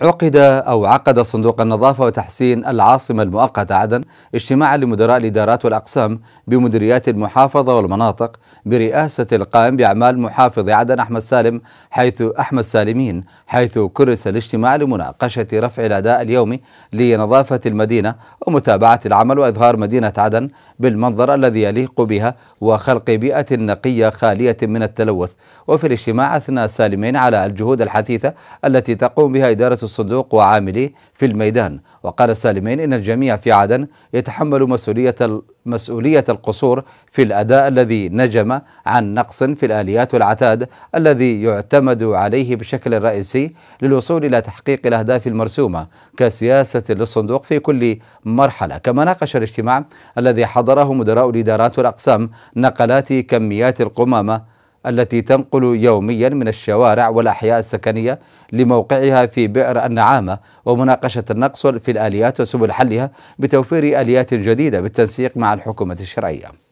عقد أو عقد صندوق النظافة وتحسين العاصمة المؤقتة عدن اجتماعا لمدراء الإدارات والأقسام بمديريات المحافظة والمناطق برئاسة القائم بأعمال محافظ عدن أحمد سالم حيث أحمد سالمين حيث كرس الاجتماع لمناقشة رفع الأداء اليومي لنظافة المدينة ومتابعة العمل وإظهار مدينة عدن بالمنظر الذي يليق بها وخلق بيئة نقية خالية من التلوث وفي الاجتماع أثنى سالمين على الجهود الحثيثة التي تقوم بها إدارة الصندوق وعامليه في الميدان وقال سالمين إن الجميع في عدن يتحمل مسؤولية مسؤولية القصور في الأداء الذي نجم عن نقص في الآليات والعتاد الذي يعتمد عليه بشكل رئيسي للوصول إلى تحقيق الأهداف المرسومة كسياسة للصندوق في كل مرحلة كما ناقش الاجتماع الذي حضره مدراء الإدارات والأقسام نقلات كميات القمامة التي تنقل يوميا من الشوارع والأحياء السكنية لموقعها في بئر النعامة ومناقشة النقص في الآليات وسبل حلها بتوفير آليات جديدة بالتنسيق مع الحكومة الشرعية